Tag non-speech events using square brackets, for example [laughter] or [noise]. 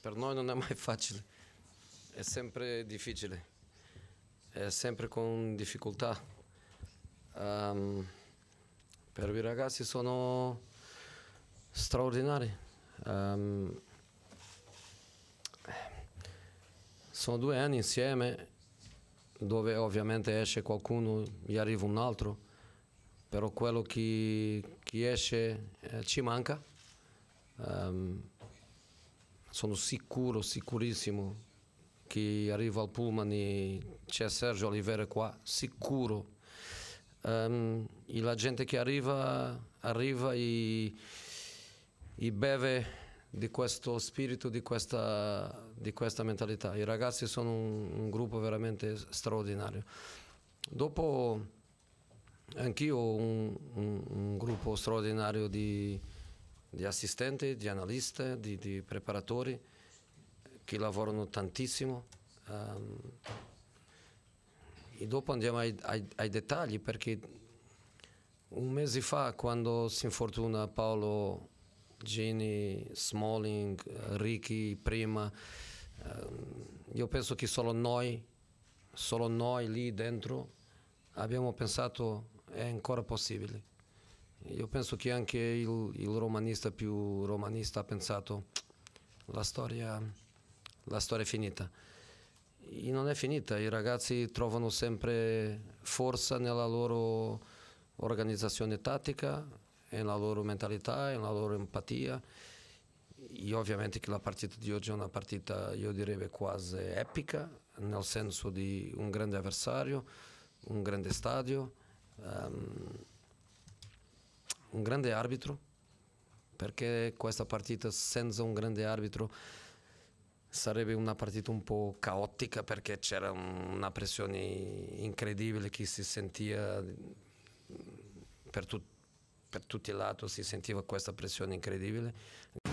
Per noi non è mai [laughs] facile, è sempre difficile, è sempre con difficoltà. Um, per i ragazzi sono straordinari. Um, sono due anni insieme dove ovviamente esce qualcuno, e arriva un altro, però quello che, esce eh, ci manca. Um, sono sicuro, sicurissimo che arriva al Pullman e c'è Sergio Oliveira qua, sicuro. Um, e la gente che arriva, arriva e, e beve di questo spirito, di questa, di questa, mentalità. I ragazzi sono un, un gruppo veramente straordinario. Dopo anch'io ho un, un, un, gruppo straordinario di, di assistenti, di analisti, di, di, preparatori che lavorano tantissimo. Um, e dopo andiamo ai, ai, ai, dettagli perché un mese fa quando si infortuna Paolo, Gini, Smalling, Ricky, prima, um, io penso che solo noi, solo noi lì dentro abbiamo pensato è ancora possibile. Io penso che anche il, il romanista più romanista ha pensato la storia, la storia è finita. E non è finita, i ragazzi trovano sempre forza nella loro organizzazione tattica, nella loro mentalità, nella loro empatia. E ovviamente che la partita di oggi è una partita, io direi quasi epica, nel senso di un grande avversario, un grande stadio. Um, un grande arbitro, perché questa partita senza un grande arbitro sarebbe una partita un po' caotica perché c'era una pressione incredibile che si sentiva per, tu, per tutti i lati, si sentiva questa pressione incredibile.